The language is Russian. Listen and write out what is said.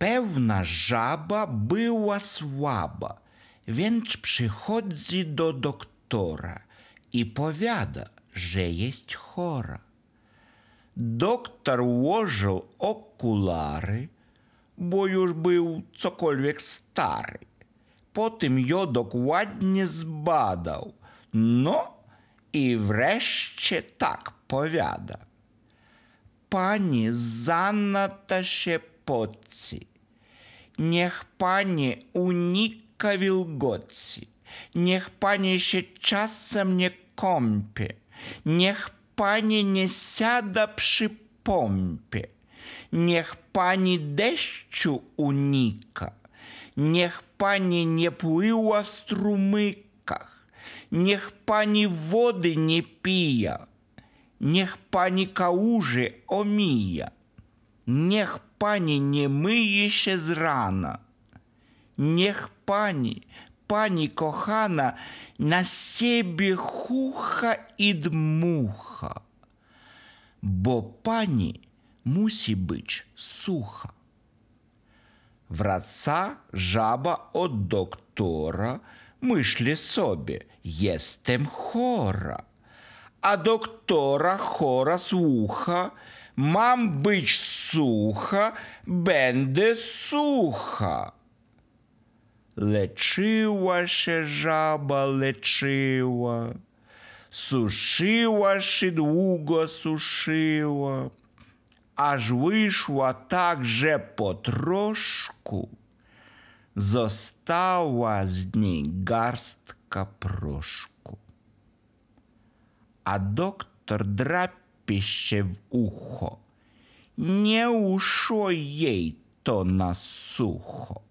pewna żaba była słaba, więc przychodzi do doktora i powiada, że jest chora. Doktor ułożył okulary, bo już był cokolwiek stary. Potem ją dokładnie zbadał. No i wreszcie tak powiada. Pani ta się poci. Niech Panie unika wilgoci, niech Panie się czasem nie kąpie, niech Panie nie siada przy pompie, niech Pani deszczu unika, niech Pani nie pływa w strumykach, niech Pani wody nie pija, niech Pani kałuży omija, niech пані, не миє ще з Нех пані, пані кохана, на себе хуха і дмуха, бо пані мусі бич суха. Враца жаба от доктора, мишлі собі, єстем хора, а доктора хора з мам бич суха бенде суха. Лечилаше жаба лечила, сушила сушилаше долго сушила, аж вышла так же потрошку, зостала з дні гарстка прошку. А доктор драпіще в ухо. nie uszło jej to na sucho.